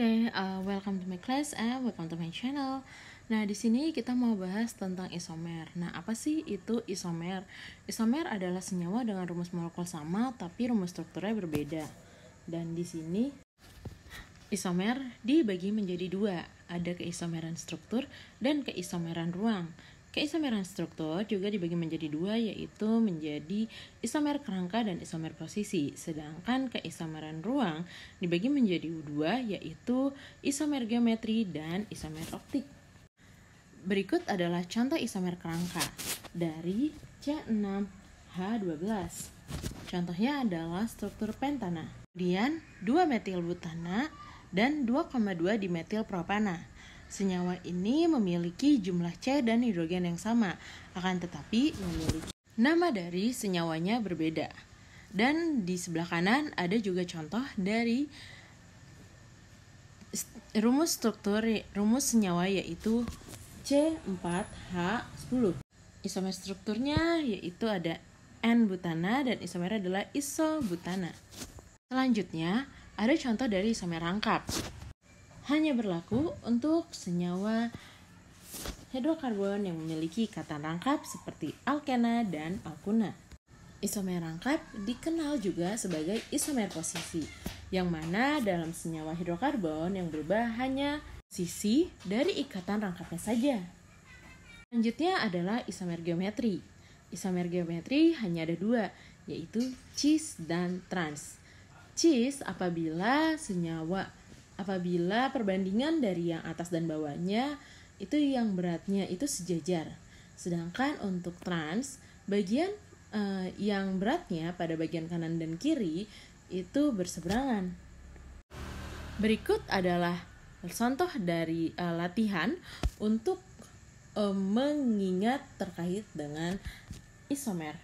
Oke, okay, uh, welcome to my class and welcome to my channel. Nah, di sini kita mau bahas tentang isomer. Nah, apa sih itu isomer? Isomer adalah senyawa dengan rumus molekul sama tapi rumus strukturnya berbeda. Dan di sini isomer dibagi menjadi dua, ada keisomeran struktur dan keisomeran ruang. Keisomeran struktur juga dibagi menjadi dua yaitu menjadi isomer kerangka dan isomer posisi. Sedangkan keisomeran ruang dibagi menjadi dua yaitu isomer geometri dan isomer optik. Berikut adalah contoh isomer kerangka dari C6H12. Contohnya adalah struktur pentana. Kemudian 2 metil butana dan 2,2 dimetil propana. Senyawa ini memiliki jumlah C dan hidrogen yang sama, akan tetapi memiliki nama dari senyawanya berbeda. Dan di sebelah kanan ada juga contoh dari rumus struktur rumus senyawa yaitu C4H10. Isomer strukturnya yaitu ada N butana dan isomer adalah isobutana. Selanjutnya, ada contoh dari isomer rangkap hanya berlaku untuk senyawa hidrokarbon yang memiliki ikatan rangkap seperti alkena dan alkuna. Isomer rangkap dikenal juga sebagai isomer posisi, yang mana dalam senyawa hidrokarbon yang berubah hanya sisi dari ikatan rangkapnya saja. Selanjutnya adalah isomer geometri. Isomer geometri hanya ada dua, yaitu cis dan trans. Cis apabila senyawa apabila perbandingan dari yang atas dan bawahnya itu yang beratnya itu sejajar. Sedangkan untuk trans, bagian eh, yang beratnya pada bagian kanan dan kiri itu berseberangan. Berikut adalah contoh dari eh, latihan untuk eh, mengingat terkait dengan isomer.